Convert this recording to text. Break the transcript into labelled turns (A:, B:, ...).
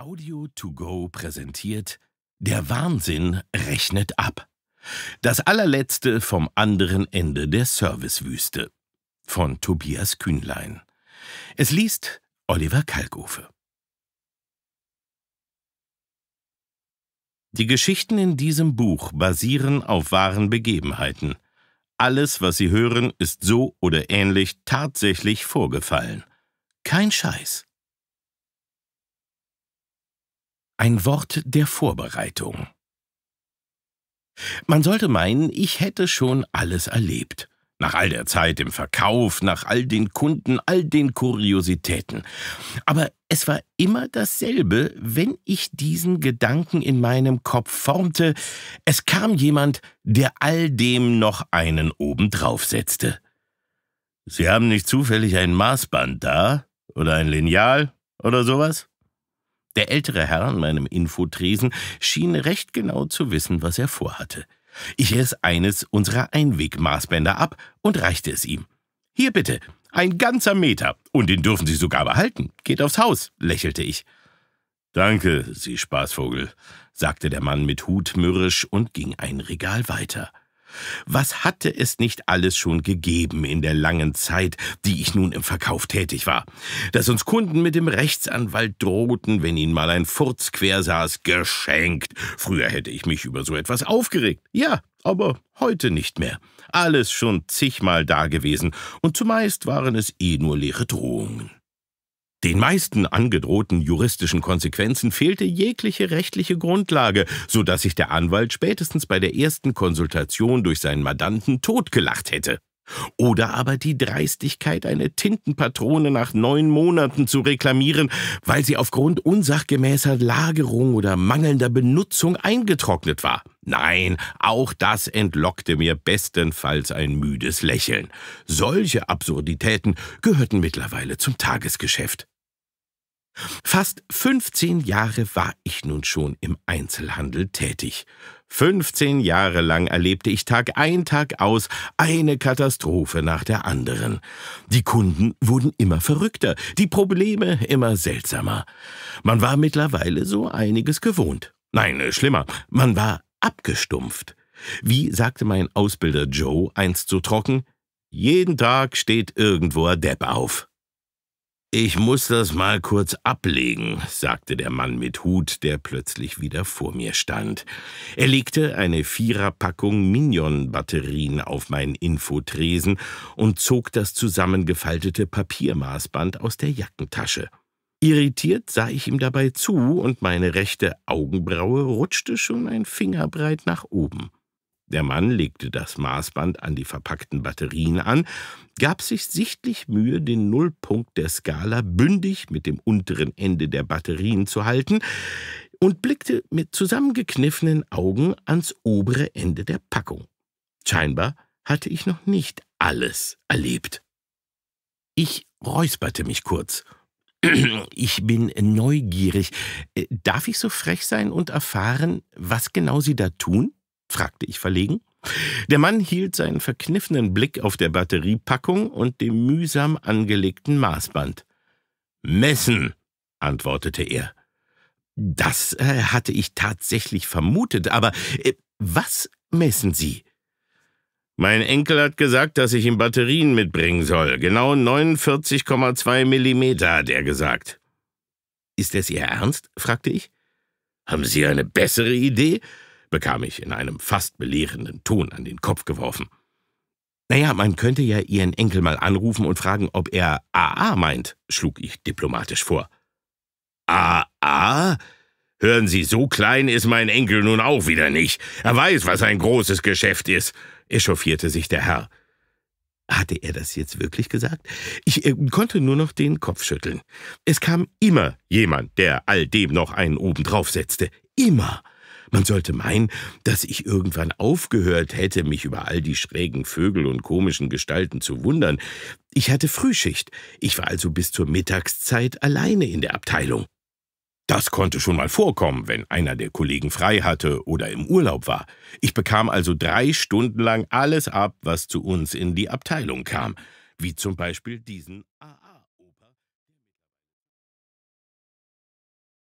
A: Audio to go präsentiert Der Wahnsinn rechnet ab. Das allerletzte vom anderen Ende der Servicewüste von Tobias Kühnlein. Es liest Oliver Kalkofe. Die Geschichten in diesem Buch basieren auf wahren Begebenheiten. Alles, was Sie hören, ist so oder ähnlich tatsächlich vorgefallen. Kein Scheiß. Ein Wort der Vorbereitung. Man sollte meinen, ich hätte schon alles erlebt. Nach all der Zeit im Verkauf, nach all den Kunden, all den Kuriositäten. Aber es war immer dasselbe, wenn ich diesen Gedanken in meinem Kopf formte, es kam jemand, der all dem noch einen obendrauf setzte. Sie haben nicht zufällig ein Maßband da? Oder ein Lineal? Oder sowas? Der ältere Herr an meinem Infotresen schien recht genau zu wissen, was er vorhatte. Ich riss eines unserer Einwegmaßbänder ab und reichte es ihm. Hier bitte, ein ganzer Meter, und den dürfen Sie sogar behalten. Geht aufs Haus, lächelte ich. Danke, Sie Spaßvogel, sagte der Mann mit Hut mürrisch und ging ein Regal weiter. Was hatte es nicht alles schon gegeben in der langen Zeit, die ich nun im Verkauf tätig war? Dass uns Kunden mit dem Rechtsanwalt drohten, wenn ihnen mal ein Furz quer saß, geschenkt. Früher hätte ich mich über so etwas aufgeregt. Ja, aber heute nicht mehr. Alles schon zigmal dagewesen, und zumeist waren es eh nur leere Drohungen. Den meisten angedrohten juristischen Konsequenzen fehlte jegliche rechtliche Grundlage, so dass sich der Anwalt spätestens bei der ersten Konsultation durch seinen Mandanten totgelacht hätte. Oder aber die Dreistigkeit, eine Tintenpatrone nach neun Monaten zu reklamieren, weil sie aufgrund unsachgemäßer Lagerung oder mangelnder Benutzung eingetrocknet war. Nein, auch das entlockte mir bestenfalls ein müdes Lächeln. Solche Absurditäten gehörten mittlerweile zum Tagesgeschäft. Fast 15 Jahre war ich nun schon im Einzelhandel tätig. 15 Jahre lang erlebte ich Tag ein, Tag aus eine Katastrophe nach der anderen. Die Kunden wurden immer verrückter, die Probleme immer seltsamer. Man war mittlerweile so einiges gewohnt. Nein, äh, schlimmer, man war abgestumpft. Wie sagte mein Ausbilder Joe einst so trocken, jeden Tag steht irgendwo ein Depp auf. Ich muss das mal kurz ablegen, sagte der Mann mit Hut, der plötzlich wieder vor mir stand. Er legte eine Viererpackung Minion-Batterien auf meinen Infotresen und zog das zusammengefaltete Papiermaßband aus der Jackentasche. Irritiert sah ich ihm dabei zu, und meine rechte Augenbraue rutschte schon ein Fingerbreit nach oben. Der Mann legte das Maßband an die verpackten Batterien an, gab sich sichtlich Mühe, den Nullpunkt der Skala bündig mit dem unteren Ende der Batterien zu halten und blickte mit zusammengekniffenen Augen ans obere Ende der Packung. Scheinbar hatte ich noch nicht alles erlebt. Ich räusperte mich kurz – ich bin neugierig. Äh, darf ich so frech sein und erfahren, was genau Sie da tun? fragte ich verlegen. Der Mann hielt seinen verkniffenen Blick auf der Batteriepackung und dem mühsam angelegten Maßband. Messen, antwortete er. Das äh, hatte ich tatsächlich vermutet, aber äh, was messen Sie? Mein Enkel hat gesagt, dass ich ihm Batterien mitbringen soll. Genau 49,2 Millimeter hat er gesagt. Ist es Ihr Ernst? fragte ich. Haben Sie eine bessere Idee? bekam ich in einem fast belehrenden Ton an den Kopf geworfen. Naja, man könnte ja Ihren Enkel mal anrufen und fragen, ob er AA meint, schlug ich diplomatisch vor. AA? Hören Sie, so klein ist mein Enkel nun auch wieder nicht. Er weiß, was ein großes Geschäft ist echauffierte sich der Herr. Hatte er das jetzt wirklich gesagt? Ich äh, konnte nur noch den Kopf schütteln. Es kam immer jemand, der all dem noch einen obendrauf setzte. Immer. Man sollte meinen, dass ich irgendwann aufgehört hätte, mich über all die schrägen Vögel und komischen Gestalten zu wundern. Ich hatte Frühschicht. Ich war also bis zur Mittagszeit alleine in der Abteilung. Das konnte schon mal vorkommen, wenn einer der Kollegen frei hatte oder im Urlaub war. Ich bekam also drei Stunden lang alles ab, was zu uns in die Abteilung kam, wie zum Beispiel diesen AA.